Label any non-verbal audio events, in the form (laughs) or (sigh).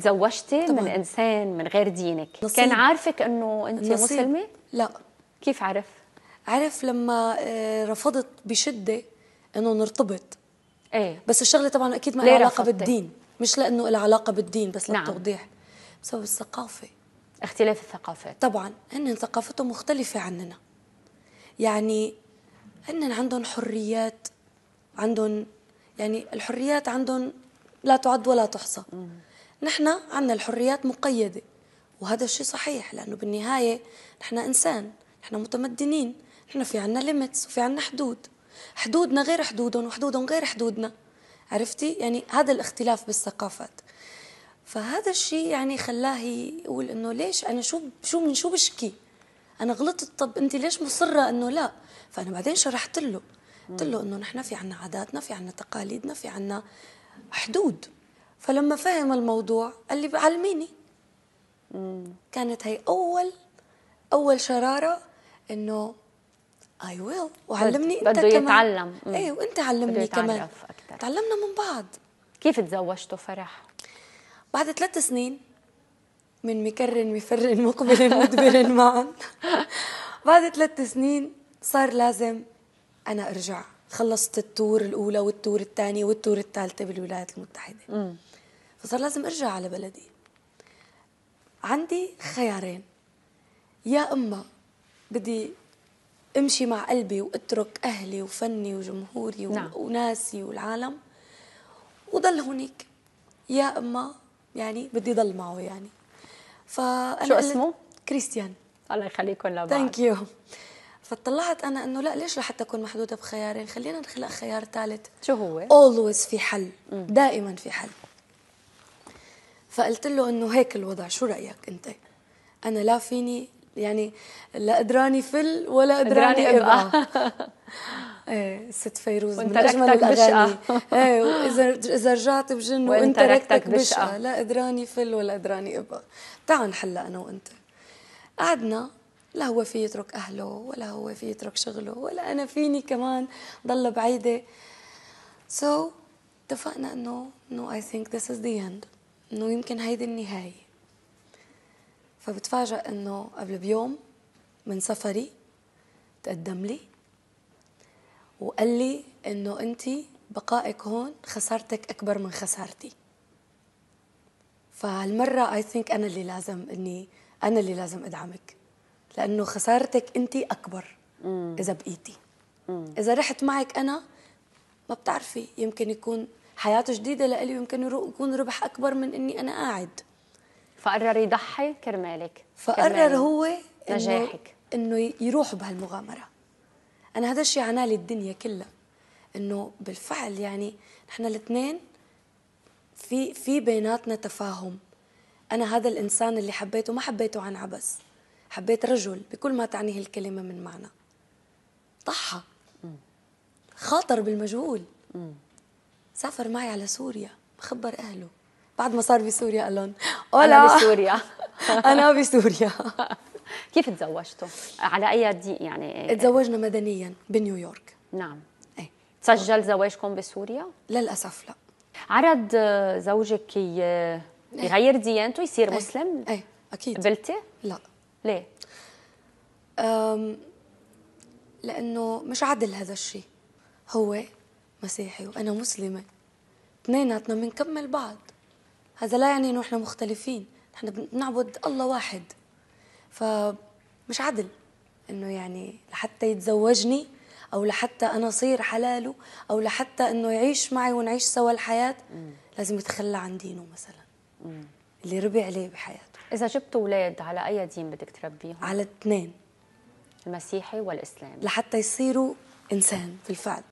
تزوجتي طبعاً. من انسان من غير دينك نصيب. كان عارفك انه انت مسلمه لا كيف عرف عرف لما آه، رفضت بشده انه نرتبط ايه بس الشغله طبعا اكيد ما لها علاقه بالدين مش لانه لها علاقه بالدين بس نعم. للتوضيح بسبب الثقافه اختلاف الثقافات طبعا هن ثقافتهم مختلفه عننا يعني هن عندهم حريات عندهم يعني الحريات عندهم لا تعد ولا تحصى نحن عندنا الحريات مقيدة وهذا الشيء صحيح لأنه بالنهاية نحن إنسان نحن متمدنين نحن في عنا ليميتس وفي عنا حدود حدودنا غير حدودهم وحدودهم غير حدودنا عرفتي يعني هذا الاختلاف بالثقافات فهذا الشيء يعني خلاه يقول انه ليش انا شو شو من شو بشكي انا غلطت طب انت ليش مصره انه لا فانا بعدين شرحت له قلت له انه نحن في عنا عاداتنا في عنا تقاليدنا في عنا حدود فلما فهم الموضوع قال لي علميني كانت هي اول اول شراره انه اي ويل وعلمني انت بده يتعلم ايه وانت علمني كمان أكتر. تعلمنا من بعض كيف تزوجتوا فرح بعد ثلاث سنين من مكر مفر مقبل مدبر (laughs) معا بعد ثلاث سنين صار لازم انا ارجع خلصت التور الاولى والتور الثانيه والتور الثالثه بالولايات المتحده فصار لازم ارجع على بلدي عندي خيارين يا اما بدي امشي مع قلبي واترك اهلي وفني وجمهوري نعم. وناسي والعالم وضل هونيك يا اما يعني بدي ضل معه يعني فانا شو اسمه؟ كريستيان الله يخليكم لبعض ثانك يو فطلعت انا انه لا ليش لحتى اكون محدوده بخيارين خلينا نخلق خيار ثالث شو هو؟ اولويز في حل م. دائما في حل فقلت له انه هيك الوضع شو رايك انت انا لا فيني يعني لا قدراني فل ولا قدراني ابقى (laughs) ايه ست فيروز من اجمل الاغاني ايه واذا اذا رجعت بجن وانت ركتك بشقه لا قدراني فل ولا قدراني ابقى تعال نحلها انا وانت قعدنا لا هو في يترك اهله ولا هو في يترك شغله ولا انا فيني كمان ضل بعيده سو so, اتفقنا انه نو اي ثينك ذس از ذا اند انه يمكن هيدي النهايه فبتفاجئ انه قبل بيوم من سفري تقدم لي وقال لي انه انت بقائك هون خسارتك اكبر من خسارتي فهالمره اي ثينك انا اللي لازم اني انا اللي لازم ادعمك لانه خسارتك انت اكبر اذا بقيتي اذا رحت معك انا ما بتعرفي يمكن يكون حياة جديدة لإلي ويمكن يكون ربح أكبر من إني أنا قاعد فقرر يضحي كرمالك فقرر هو نجاحك إنه يروح بهالمغامرة أنا هذا الشيء عنالي الدنيا كلها إنه بالفعل يعني نحن الاثنين في في بيناتنا تفاهم أنا هذا الإنسان اللي حبيته ما حبيته عن عبس حبيت رجل بكل ما تعنيه الكلمة من معنى ضحى خاطر بالمجهول سافر معي على سوريا بخبر أهله بعد ما صار بسوريا قال لهم أنا بسوريا (laughs) أنا بسوريا (laughs) كيف تزوجتوا؟ على أي ضيق يعني؟ آه، تزوجنا مدنيا بنيويورك نعم ايه تسجل زواجكم بسوريا؟ للأسف لا عرض آه، زوجك إيه. يغير ديانته يصير ايه. مسلم؟ ايه أكيد قبلتي؟ لا ليه؟ لأنه مش عدل هذا الشيء هو مسيحي وأنا مسلمة اثنيناتنا بنكمل بعض هذا لا يعني إنه إحنا مختلفين إحنا بنعبد الله واحد فمش عدل إنه يعني لحتى يتزوجني أو لحتى أنا أصير حلاله أو لحتى إنه يعيش معي ونعيش سوا الحياة لازم يتخلى عن دينه مثلا اللي ربي عليه بحياته إذا جبت أولاد على أي دين بدك تربيهم؟ على الاثنين المسيحي والإسلام لحتى يصيروا إنسان بالفعل